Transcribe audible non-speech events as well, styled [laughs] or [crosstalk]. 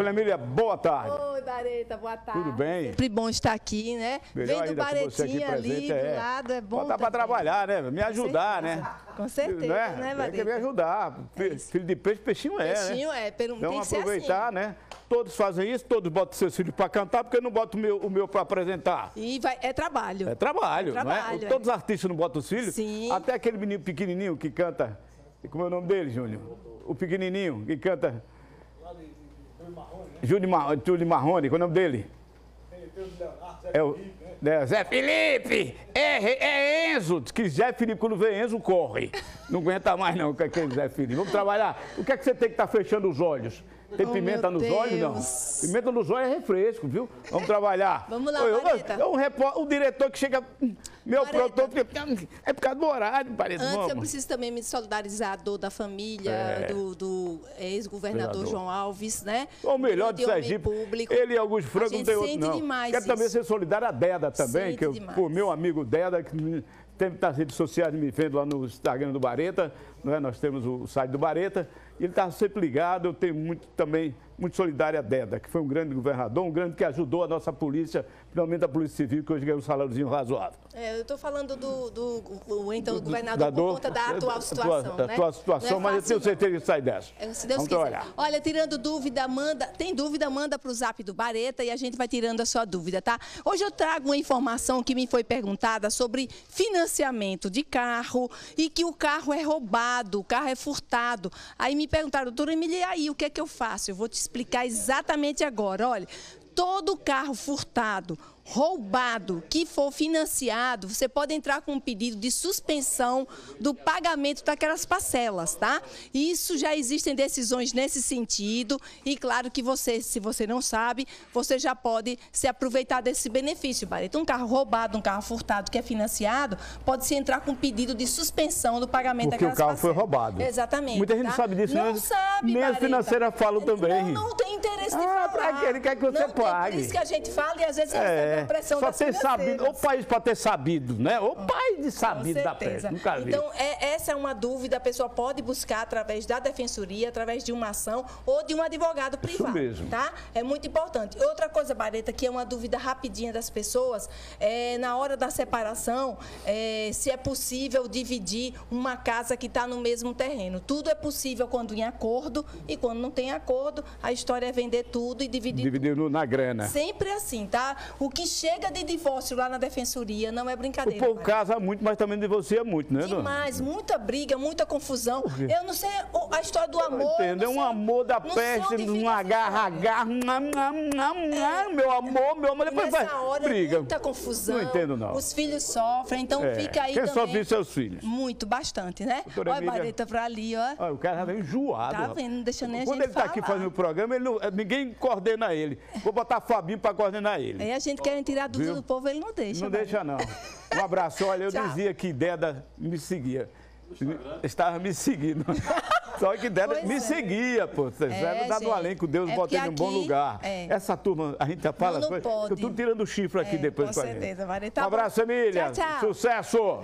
Dona Emília, boa tarde. Oi, Bareta, boa tarde. Tudo bem? Sempre bom estar aqui, né? Melhor Vem do Baretinha ali, é. do lado, é bom. Botar para trabalhar, né? Me ajudar, né? Com certeza, né, né Bareta? Tem que me ajudar. É filho de peixe, peixinho é, né? Peixinho é, pelo menos. então, tem que aproveitar, assim. né? Todos fazem isso, todos botam seus filhos para cantar, porque eu não boto o meu, meu para apresentar. E vai, é trabalho. É trabalho, é né? trabalho é? Todos os artistas não botam os filhos. Sim. Até aquele menino pequenininho que canta... Como é o nome dele, Júnior? O pequenininho que canta... Júlio Marrone, né? Júlio Marrone, qual é o nome dele? o Leonardo, Zé é o... Né? Zé Felipe! É, é, é Enzo! Diz que Zé Felipe, quando vê Enzo, corre. Não aguenta mais, não, O que é é Zé Felipe. Vamos trabalhar. O que é que você tem que estar tá fechando os olhos? Tem oh, pimenta nos Deus. olhos? Não. Pimenta nos olhos é refresco, viu? Vamos trabalhar. Vamos lá, Oi, Mareta. Eu, eu, um, repor, um diretor que chega... Meu produtor É por causa do horário, parece. Antes, vamos. eu preciso também me solidarizar a dor da família é. do, do ex-governador João Alves, né? Ou melhor, do Sergipe. Público. Ele e Augusto Franco não tem outro, não. Quero isso. também ser solidário à Deda também, que o meu amigo dela, que tem tá nas redes sociais me vendo lá no Instagram do Bareta, né? nós temos o site do Bareta. E ele está sempre ligado, eu tenho muito também, muito solidário a Deda, que foi um grande governador, um grande que ajudou a nossa polícia, principalmente a Polícia Civil, que hoje ganhou um saláriozinho razoável. É, eu estou falando do, do, do então do, governador do, por conta da é, atual situação, da, né? atual situação, é mas eu tenho certeza que sai dessa. É, se Deus Vamos quiser. Olhar. Olha, tirando dúvida, manda, tem dúvida, manda para o zap do Bareta e a gente vai tirando a sua dúvida, tá? Hoje eu trago uma informação que me foi perguntada sobre financiamento financiamento de carro e que o carro é roubado, o carro é furtado. Aí me perguntaram, doutora Emília, aí o que é que eu faço? Eu vou te explicar exatamente agora. Olha, todo carro furtado roubado, que for financiado, você pode entrar com um pedido de suspensão do pagamento daquelas parcelas, tá? Isso já existem decisões nesse sentido e claro que você, se você não sabe, você já pode se aproveitar desse benefício, Bareta. Então, um carro roubado, um carro furtado que é financiado, pode se entrar com um pedido de suspensão do pagamento Porque daquelas parcelas. Porque o carro parcelas. foi roubado. Exatamente. Muita tá? gente sabe disso, não né? sabe, Mesmo Bareta. financeira falo também. Não, não, isso de ah, quê? Ele quer que você não é pague. Tem isso que a gente fala e às vezes é, a pressão Só ter sabido, o país pra ter sabido, né? O pai de sabido da peça. Nunca vi. Então, é, essa é uma dúvida, a pessoa pode buscar através da defensoria, através de uma ação ou de um advogado privado. Isso mesmo. Tá? É muito importante. Outra coisa, Bareta, que é uma dúvida rapidinha das pessoas, é na hora da separação, é, se é possível dividir uma casa que está no mesmo terreno. Tudo é possível quando em acordo e quando não tem acordo, a história é vender vender tudo e dividir. Dividir tudo. na grana. Sempre assim, tá? O que chega de divórcio lá na defensoria não é brincadeira. O povo casa muito, mas também divorcia muito, né, Demais, dona? muita briga, muita confusão. Eu não sei a história do amor. Entendo, é um amor da peste, um agarra, agarra, é. meu amor, meu amor, depois vai. Hora, briga. muita confusão. Não entendo, não. Os filhos sofrem, então é. fica aí. Quem também. sofre seus filhos? Muito, bastante, né? Doutora Olha a bareta pra ali, ó. Olha, o cara já tá veio enjoado. Tá vendo? Não deixa nem Quando gente. Quando ele falar. tá aqui fazendo o programa, ele não. É, ninguém coordena ele. Vou botar Fabinho para coordenar ele. Aí a gente quer tirar tudo dúvida do povo, ele não deixa. Não deixa, não. Um abraço. Olha, eu [laughs] Tchau. dizia que Deda me seguia. Estava me seguindo. [laughs] Só que Deda pois me é. seguia, pô. Vocês é, dado o além, com Deus é em um num bom lugar. É. Essa turma, a gente fala... Não, não pode. Eu tô tirando o chifre aqui é, depois com, com a certeza, gente. Tá um abraço, Emília. Tchau, tchau. Sucesso!